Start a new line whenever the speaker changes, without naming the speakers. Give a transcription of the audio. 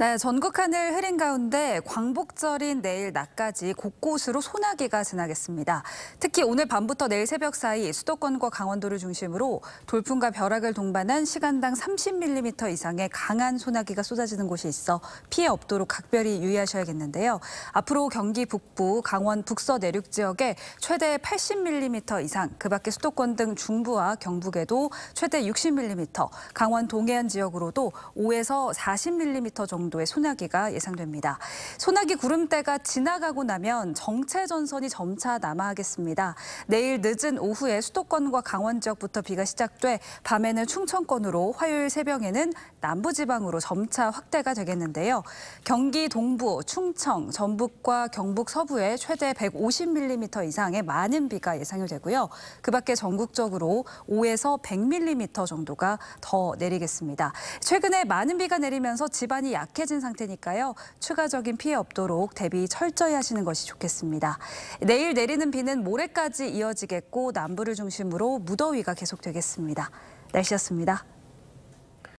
네, 전국 하늘 흐린 가운데 광복절인 내일 낮까지 곳곳으로 소나기가 지나겠습니다. 특히 오늘 밤부터 내일 새벽 사이 수도권과 강원도를 중심으로 돌풍과 벼락을 동반한 시간당 30mm 이상의 강한 소나기가 쏟아지는 곳이 있어 피해 없도록 각별히 유의하셔야겠는데요. 앞으로 경기 북부, 강원 북서 내륙 지역에 최대 80mm 이상, 그 밖에 수도권 등 중부와 경북에도 최대 60mm, 강원 동해안 지역으로도 5에서 40mm 정도 정도의 소나기가 예상됩니다. 소나기 구름대가 지나가고 나면 정체 전선이 점차 남하하겠습니다. 내일 늦은 오후에 수도권과 강원 지역부터 비가 시작돼 밤에는 충청권으로 화요일 새벽에는 남부지방으로 점차 확대가 되겠는데요. 경기 동부, 충청, 전북과 경북 서부에 최대 150mm 이상의 많은 비가 예상이 되고요. 그 밖에 전국적으로 5에서 100mm 정도가 더 내리겠습니다. 최근에 많은 비가 내리면서 집안이 약해 약해진 상태니까요. 추가적인 피해 없도록 대비 철저히 하시는 것이 좋겠습니다. 내일 내리는 비는 모레까지 이어지겠고 남부를 중심으로 무더위가 계속되겠습니다. 날씨였습니다.